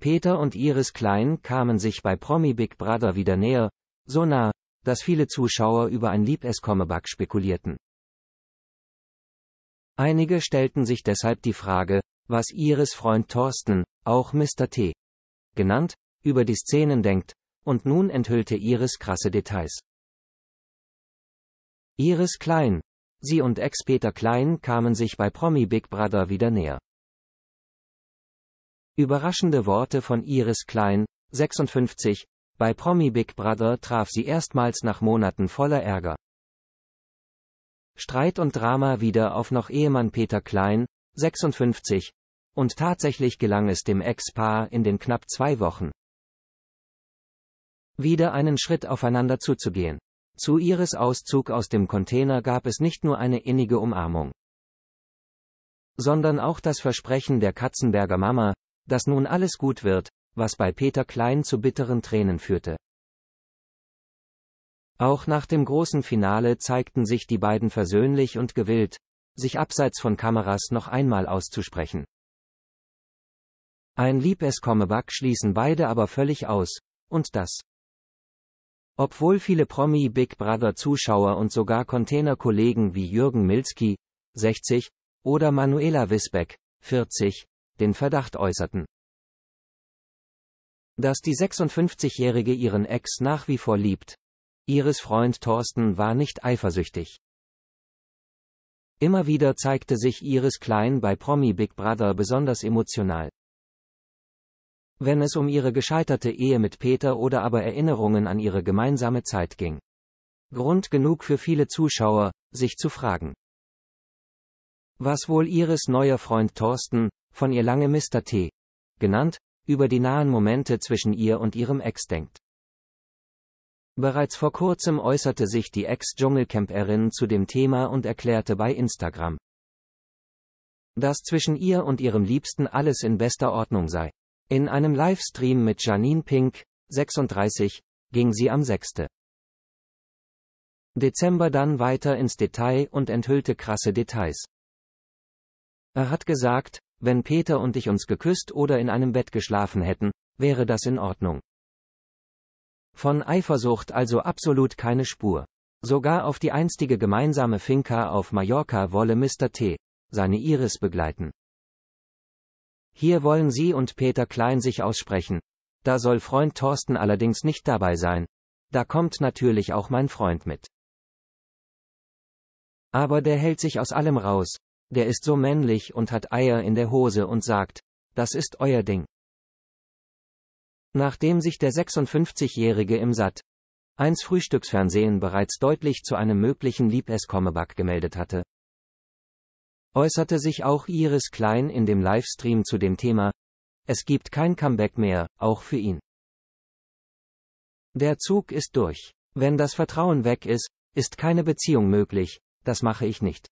Peter und Iris Klein kamen sich bei Promi Big Brother wieder näher, so nah, dass viele Zuschauer über ein Liebeskommeback spekulierten. Einige stellten sich deshalb die Frage, was Iris Freund Thorsten, auch Mr. T. genannt, über die Szenen denkt, und nun enthüllte Iris krasse Details. Iris Klein. Sie und Ex-Peter Klein kamen sich bei Promi Big Brother wieder näher. Überraschende Worte von Iris Klein, 56, bei Promi Big Brother traf sie erstmals nach Monaten voller Ärger. Streit und Drama wieder auf noch Ehemann Peter Klein, 56, und tatsächlich gelang es dem Ex-Paar in den knapp zwei Wochen, wieder einen Schritt aufeinander zuzugehen. Zu Iris Auszug aus dem Container gab es nicht nur eine innige Umarmung, sondern auch das Versprechen der Katzenberger Mama, dass nun alles gut wird, was bei Peter Klein zu bitteren Tränen führte. Auch nach dem großen Finale zeigten sich die beiden versöhnlich und gewillt, sich abseits von Kameras noch einmal auszusprechen. Ein Liebeskommeback schließen beide aber völlig aus, und das. Obwohl viele Promi-Big Brother-Zuschauer und sogar Container-Kollegen wie Jürgen Milski, 60, oder Manuela Wisbeck, 40, den Verdacht äußerten. Dass die 56-Jährige ihren Ex nach wie vor liebt. Ihres Freund Thorsten war nicht eifersüchtig. Immer wieder zeigte sich Iris Klein bei Promi Big Brother besonders emotional. Wenn es um ihre gescheiterte Ehe mit Peter oder aber Erinnerungen an ihre gemeinsame Zeit ging. Grund genug für viele Zuschauer, sich zu fragen. Was wohl Iris neuer Freund Thorsten, von ihr lange Mr. T. genannt, über die nahen Momente zwischen ihr und ihrem Ex denkt. Bereits vor kurzem äußerte sich die Ex-Dschungelcamperin zu dem Thema und erklärte bei Instagram, dass zwischen ihr und ihrem Liebsten alles in bester Ordnung sei. In einem Livestream mit Janine Pink, 36, ging sie am 6. Dezember dann weiter ins Detail und enthüllte krasse Details. Er hat gesagt, wenn Peter und ich uns geküsst oder in einem Bett geschlafen hätten, wäre das in Ordnung. Von Eifersucht also absolut keine Spur. Sogar auf die einstige gemeinsame Finca auf Mallorca wolle Mr. T. seine Iris begleiten. Hier wollen sie und Peter Klein sich aussprechen. Da soll Freund Thorsten allerdings nicht dabei sein. Da kommt natürlich auch mein Freund mit. Aber der hält sich aus allem raus, der ist so männlich und hat Eier in der Hose und sagt, das ist euer Ding. Nachdem sich der 56-Jährige im Sat. 1 Frühstücksfernsehen bereits deutlich zu einem möglichen Liebes-Kommeback gemeldet hatte, äußerte sich auch Iris Klein in dem Livestream zu dem Thema, es gibt kein Comeback mehr, auch für ihn. Der Zug ist durch. Wenn das Vertrauen weg ist, ist keine Beziehung möglich, das mache ich nicht.